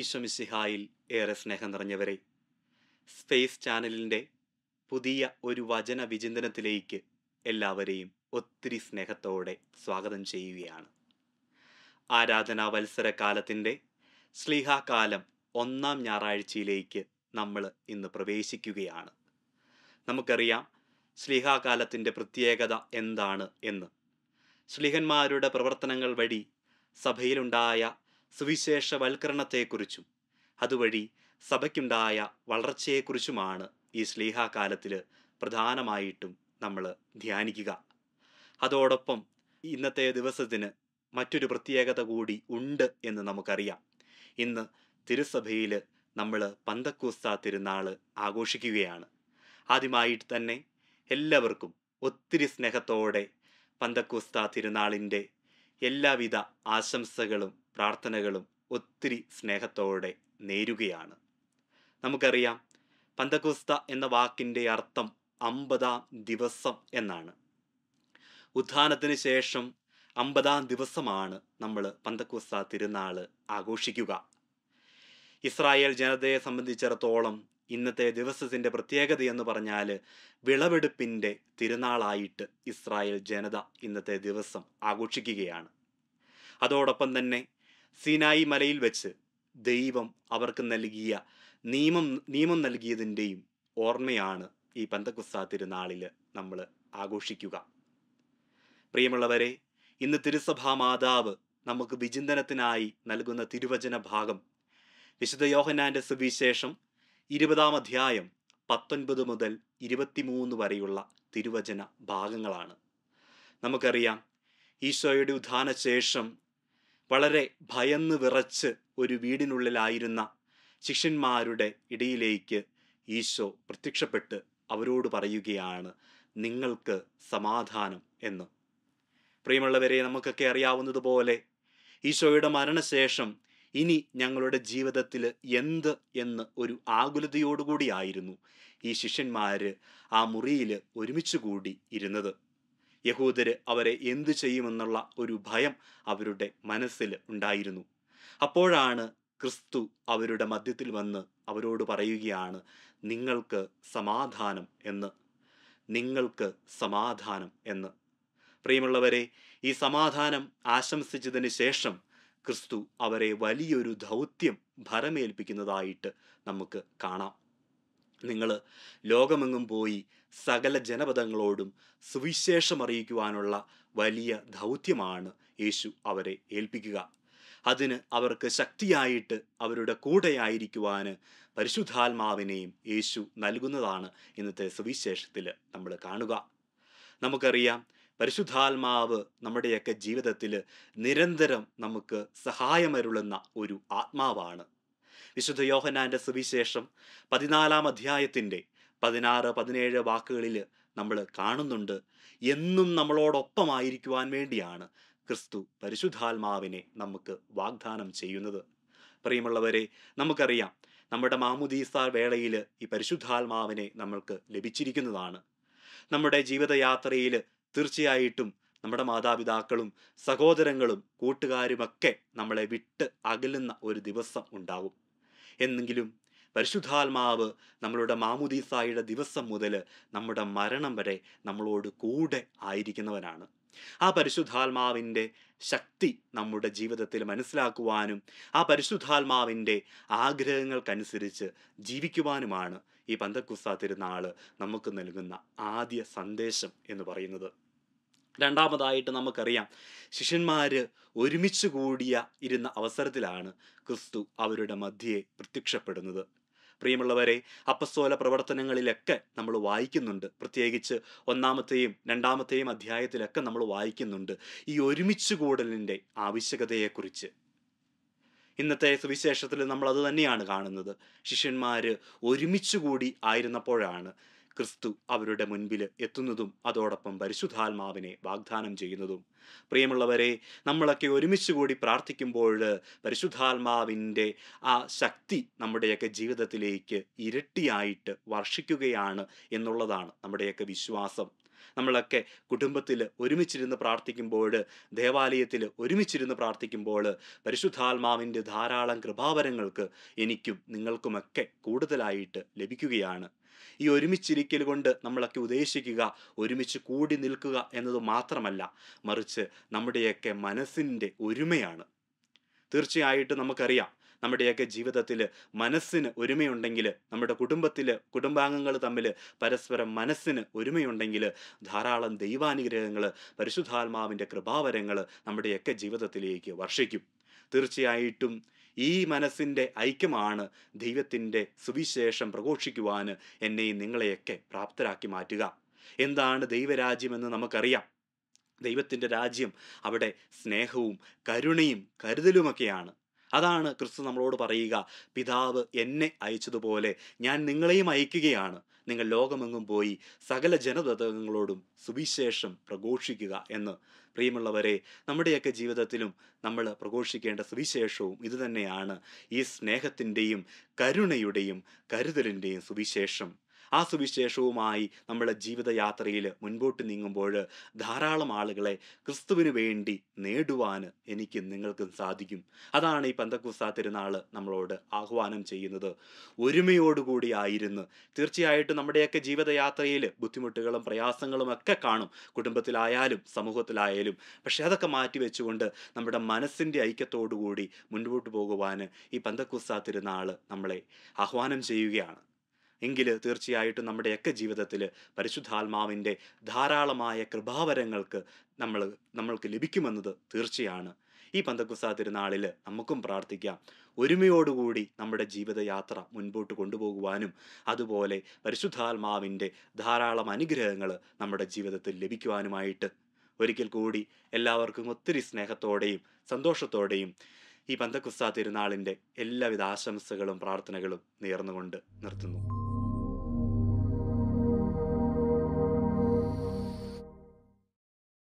ഈശ്വമിസിഹായിൽ ഏറെ സ്നേഹം നിറഞ്ഞവരെ സ്പേസ് ചാനലിൻ്റെ പുതിയ ഒരു വചന വിചിന്തനത്തിലേക്ക് എല്ലാവരെയും ഒത്തിരി സ്നേഹത്തോടെ സ്വാഗതം ചെയ്യുകയാണ് ആരാധനാ വത്സര കാലത്തിൻ്റെ ഒന്നാം ഞായറാഴ്ചയിലേക്ക് നമ്മൾ ഇന്ന് പ്രവേശിക്കുകയാണ് നമുക്കറിയാം സ്ലീഹാകാലത്തിൻ്റെ പ്രത്യേകത എന്താണ് എന്ന് ശ്ലീഹന്മാരുടെ പ്രവർത്തനങ്ങൾ വഴി സഭയിലുണ്ടായ സുവിശേഷവൽക്കരണത്തെക്കുറിച്ചും അതുവഴി സഭയ്ക്കുണ്ടായ വളർച്ചയെക്കുറിച്ചുമാണ് ഈ ശ്ലീഹാകാലത്തിൽ പ്രധാനമായിട്ടും നമ്മൾ ധ്യാനിക്കുക അതോടൊപ്പം ഇന്നത്തെ ദിവസത്തിന് മറ്റൊരു പ്രത്യേകത കൂടി ഉണ്ട് എന്ന് നമുക്കറിയാം ഇന്ന് തിരുസഭയിൽ നമ്മൾ പന്തക്കൂസ്ത തിരുനാൾ ആഘോഷിക്കുകയാണ് ആദ്യമായിട്ട് തന്നെ എല്ലാവർക്കും ഒത്തിരി സ്നേഹത്തോടെ പന്തക്കൂസ്ത തിരുനാളിൻ്റെ എല്ലാവിധ ആശംസകളും പ്രാർത്ഥനകളും ഒത്തിരി സ്നേഹത്തോടെ നേരുകയാണ് നമുക്കറിയാം പന്തകുസ്ത എന്ന വാക്കിൻ്റെ അർത്ഥം അമ്പതാം ദിവസം എന്നാണ് ഉത്ഥാനത്തിന് ശേഷം അമ്പതാം ദിവസമാണ് നമ്മൾ പന്തക്കുസ്ത തിരുനാൾ ആഘോഷിക്കുക ഇസ്രായേൽ ജനതയെ സംബന്ധിച്ചിടത്തോളം ഇന്നത്തെ ദിവസത്തിൻ്റെ പ്രത്യേകത എന്ന് പറഞ്ഞാൽ വിളവെടുപ്പിൻ്റെ തിരുനാളായിട്ട് ഇസ്രായേൽ ജനത ഇന്നത്തെ ദിവസം ആഘോഷിക്കുകയാണ് അതോടൊപ്പം തന്നെ സിനായി മലയിൽ വെച്ച് ദൈവം അവർക്ക് നൽകിയ നിയമം നിയമം നൽകിയതിൻ്റെയും ഓർമ്മയാണ് ഈ പന്തക്കുസ്ത തിരുനാളിൽ നമ്മൾ ആഘോഷിക്കുക പ്രിയമുള്ളവരെ ഇന്ന് തിരുസഭാ മാതാവ് നമുക്ക് വിചിന്തനത്തിനായി നൽകുന്ന തിരുവചന ഭാഗം വിശുദ്ധ യോഹനാൻ്റെ സുവിശേഷം ഇരുപതാം അധ്യായം പത്തൊൻപത് മുതൽ ഇരുപത്തിമൂന്ന് വരെയുള്ള തിരുവചന ഭാഗങ്ങളാണ് നമുക്കറിയാം ഈശോയുടെ ശേഷം വളരെ ഭയന്ന് വിറച്ച് ഒരു വീടിനുള്ളിലായിരുന്ന ശിഷ്യന്മാരുടെ ഇടയിലേക്ക് ഈശോ പ്രത്യക്ഷപ്പെട്ട് അവരോട് പറയുകയാണ് നിങ്ങൾക്ക് സമാധാനം എന്ന് പ്രിയമുള്ളവരെ നമുക്കൊക്കെ അറിയാവുന്നതുപോലെ ഈശോയുടെ മരണശേഷം ഇനി ഞങ്ങളുടെ ജീവിതത്തിൽ എന്ത് എന്ന് ഒരു ആകുലതയോടുകൂടിയായിരുന്നു ഈ ശിഷ്യന്മാർ ആ മുറിയിൽ ഒരുമിച്ച് കൂടി ഇരുന്നത് യഹൂദർ അവരെ എന്തു ചെയ്യുമെന്നുള്ള ഒരു ഭയം അവരുടെ മനസ്സിൽ ഉണ്ടായിരുന്നു അപ്പോഴാണ് ക്രിസ്തു അവരുടെ മധ്യത്തിൽ വന്ന് അവരോട് പറയുകയാണ് നിങ്ങൾക്ക് സമാധാനം എന്ന് നിങ്ങൾക്ക് സമാധാനം എന്ന് പ്രിയമുള്ളവരെ ഈ സമാധാനം ആശംസിച്ചതിന് ശേഷം ക്രിസ്തു അവരെ വലിയൊരു ദൗത്യം ഭരമേൽപ്പിക്കുന്നതായിട്ട് നമുക്ക് കാണാം നിങ്ങൾ ലോകമെങ്ങും പോയി സകല ജനപദങ്ങളോടും സുവിശേഷം അറിയിക്കുവാനുള്ള വലിയ ദൗത്യമാണ് യേശു അവരെ ഏൽപ്പിക്കുക അതിന് അവർക്ക് ശക്തിയായിട്ട് അവരുടെ കൂടെയായിരിക്കുവാന് പരിശുദ്ധാത്മാവിനെയും യേശു നൽകുന്നതാണ് ഇന്നത്തെ സുവിശേഷത്തിൽ നമ്മൾ കാണുക നമുക്കറിയാം പരിശുദ്ധാത്മാവ് നമ്മുടെയൊക്കെ ജീവിതത്തിൽ നിരന്തരം നമുക്ക് സഹായമരുളുന്ന ഒരു ആത്മാവാണ് വിശുദ്ധ യോഹനാന്റെ സുവിശേഷം പതിനാലാം അധ്യായത്തിൻ്റെ പതിനാറ് പതിനേഴ് വാക്കുകളിൽ നമ്മൾ കാണുന്നുണ്ട് എന്നും നമ്മളോടൊപ്പമായിരിക്കുവാൻ വേണ്ടിയാണ് ക്രിസ്തു പരിശുദ്ധാത്മാവിനെ നമുക്ക് വാഗ്ദാനം ചെയ്യുന്നത് പ്രിയമുള്ളവരെ നമുക്കറിയാം നമ്മുടെ മാമുദീസ വേളയിൽ ഈ പരിശുദ്ധാത്മാവിനെ നമ്മൾക്ക് ലഭിച്ചിരിക്കുന്നതാണ് നമ്മുടെ ജീവിതയാത്രയിൽ തീർച്ചയായിട്ടും നമ്മുടെ മാതാപിതാക്കളും സഹോദരങ്ങളും കൂട്ടുകാരുമൊക്കെ നമ്മളെ വിട്ട് അകലുന്ന ഒരു ദിവസം ഉണ്ടാകും എന്നെങ്കിലും പരിശുദ്ധാത്മാവ് നമ്മളുടെ മാമുദീസായുടെ ദിവസം മുതൽ നമ്മുടെ മരണം വരെ നമ്മളോട് കൂടെ ആയിരിക്കുന്നവനാണ് ആ പരിശുദ്ധാത്മാവിൻ്റെ ശക്തി നമ്മുടെ ജീവിതത്തിൽ മനസ്സിലാക്കുവാനും ആ പരിശുദ്ധാത്മാവിൻ്റെ ആഗ്രഹങ്ങൾക്കനുസരിച്ച് ജീവിക്കുവാനുമാണ് ഈ പന്തക്കുസ്ത തിരുനാൾ നമുക്ക് നൽകുന്ന ആദ്യ സന്ദേശം എന്ന് പറയുന്നത് രണ്ടാമതായിട്ട് നമുക്കറിയാം ശിഷ്യന്മാർ ഒരുമിച്ച് കൂടിയ ഇരുന്ന അവസരത്തിലാണ് ക്രിസ്തു അവരുടെ മധ്യയെ പ്രത്യക്ഷപ്പെടുന്നത് പ്രിയമുള്ളവരെ അപ്പസ്തോല പ്രവർത്തനങ്ങളിലൊക്കെ നമ്മൾ വായിക്കുന്നുണ്ട് പ്രത്യേകിച്ച് ഒന്നാമത്തെയും രണ്ടാമത്തെയും അധ്യായത്തിലൊക്കെ നമ്മൾ വായിക്കുന്നുണ്ട് ഈ ഒരുമിച്ച് കൂടലിൻ്റെ ആവശ്യകതയെക്കുറിച്ച് ഇന്നത്തെ സുവിശേഷത്തിൽ നമ്മൾ അത് തന്നെയാണ് കാണുന്നത് ശിഷ്യന്മാർ ഒരുമിച്ച് കൂടി ആയിരുന്നപ്പോഴാണ് ക്രിസ്തു അവരുടെ മുൻപിൽ എത്തുന്നതും അതോടൊപ്പം പരിശുദ്ധാത്മാവിനെ വാഗ്ദാനം ചെയ്യുന്നതും പ്രിയമുള്ളവരെ നമ്മളൊക്കെ ഒരുമിച്ച് കൂടി പ്രാർത്ഥിക്കുമ്പോൾ പരിശുദ്ധാത്മാവിൻ്റെ ആ ശക്തി നമ്മുടെയൊക്കെ ജീവിതത്തിലേക്ക് ഇരട്ടിയായിട്ട് വർഷിക്കുകയാണ് എന്നുള്ളതാണ് നമ്മുടെയൊക്കെ വിശ്വാസം നമ്മളൊക്കെ കുടുംബത്തിൽ ഒരുമിച്ചിരുന്ന് പ്രാർത്ഥിക്കുമ്പോൾ ദേവാലയത്തിൽ ഒരുമിച്ചിരുന്ന് പ്രാർത്ഥിക്കുമ്പോൾ പരിശുദ്ധാത്മാവിൻ്റെ ധാരാളം കൃപാവരങ്ങൾക്ക് എനിക്കും നിങ്ങൾക്കുമൊക്കെ കൂടുതലായിട്ട് ലഭിക്കുകയാണ് ഈ ഒരുമിച്ചിരിക്കൽ കൊണ്ട് നമ്മളൊക്കെ ഉദ്ദേശിക്കുക ഒരുമിച്ച് കൂടി നിൽക്കുക എന്നത് മാത്രമല്ല മറിച്ച് നമ്മുടെയൊക്കെ മനസ്സിൻ്റെ ഒരുമയാണ് തീർച്ചയായിട്ടും നമുക്കറിയാം നമ്മുടെയൊക്കെ ജീവിതത്തിൽ മനസ്സിന് ഒരുമയുണ്ടെങ്കിൽ നമ്മുടെ കുടുംബത്തിൽ കുടുംബാംഗങ്ങൾ തമ്മിൽ പരസ്പരം മനസ്സിന് ഒരുമയുണ്ടെങ്കിൽ ധാരാളം ദൈവാനുഗ്രഹങ്ങൾ പരിശുദ്ധാത്മാവിൻ്റെ കൃപാവരങ്ങൾ നമ്മുടെയൊക്കെ ജീവിതത്തിലേക്ക് വർഷിക്കും തീർച്ചയായിട്ടും ഈ മനസ്സിൻ്റെ ഐക്യമാണ് ദൈവത്തിൻ്റെ സുവിശേഷം പ്രഘോഷിക്കുവാൻ എന്നെയും നിങ്ങളെയൊക്കെ പ്രാപ്തരാക്കി മാറ്റുക എന്താണ് ദൈവരാജ്യമെന്ന് നമുക്കറിയാം ദൈവത്തിൻ്റെ രാജ്യം അവിടെ സ്നേഹവും കരുണയും കരുതലുമൊക്കെയാണ് അതാണ് ക്രിസ്തു നമ്മളോട് പറയുക പിതാവ് എന്നെ അയച്ചതുപോലെ ഞാൻ നിങ്ങളെയും അയക്കുകയാണ് നിങ്ങൾ ലോകമെങ്ങും പോയി സകല ജനതകളോടും സുവിശേഷം പ്രഘോഷിക്കുക എന്ന് പ്രിയമുള്ളവരെ നമ്മുടെയൊക്കെ ജീവിതത്തിലും നമ്മൾ പ്രഘോഷിക്കേണ്ട സുവിശേഷവും ഇതുതന്നെയാണ് ഈ സ്നേഹത്തിൻ്റെയും കരുണയുടെയും കരുതലിൻ്റെയും സുവിശേഷം ആ സുവിശേഷവുമായി നമ്മുടെ ജീവിതയാത്രയിൽ മുൻപോട്ട് നീങ്ങുമ്പോൾ ധാരാളം ആളുകളെ ക്രിസ്തുവിന് വേണ്ടി നേടുവാൻ എനിക്ക് നിങ്ങൾക്കും സാധിക്കും അതാണ് ഈ പന്തക്കുസ തിരുനാൾ നമ്മളോട് ആഹ്വാനം ചെയ്യുന്നത് ഒരുമയോടുകൂടി ആയിരുന്നു തീർച്ചയായിട്ടും നമ്മുടെയൊക്കെ ജീവിതയാത്രയിൽ ബുദ്ധിമുട്ടുകളും പ്രയാസങ്ങളും ഒക്കെ കാണും കുടുംബത്തിലായാലും സമൂഹത്തിലായാലും പക്ഷേ അതൊക്കെ മാറ്റി വെച്ചുകൊണ്ട് നമ്മുടെ മനസ്സിൻ്റെ ഐക്യത്തോടുകൂടി മുൻപോട്ട് പോകുവാൻ ഈ പന്തക്കുസ തിരുനാൾ നമ്മളെ ആഹ്വാനം ചെയ്യുകയാണ് എങ്കിൽ തീർച്ചയായിട്ടും നമ്മുടെയൊക്കെ ജീവിതത്തിൽ പരിശുദ്ധാത്മാവിൻ്റെ ധാരാളമായ കൃപാവരങ്ങൾക്ക് നമ്മൾ നമ്മൾക്ക് ലഭിക്കുമെന്നത് തീർച്ചയാണ് ഈ പന്തക്കുസ തിരുനാളിൽ നമുക്കും പ്രാർത്ഥിക്കാം ഒരുമയോടുകൂടി നമ്മുടെ ജീവിതയാത്ര മുൻപോട്ട് കൊണ്ടുപോകുവാനും അതുപോലെ പരിശുദ്ധാത്മാവിൻ്റെ ധാരാളം അനുഗ്രഹങ്ങൾ നമ്മുടെ ജീവിതത്തിൽ ലഭിക്കുവാനുമായിട്ട് ഒരിക്കൽ കൂടി എല്ലാവർക്കും ഒത്തിരി സ്നേഹത്തോടെയും സന്തോഷത്തോടെയും ഈ പന്തക്കുസ്ത തിരുനാളിൻ്റെ എല്ലാവിധ ആശംസകളും പ്രാർത്ഥനകളും നേർന്നുകൊണ്ട് നിർത്തുന്നു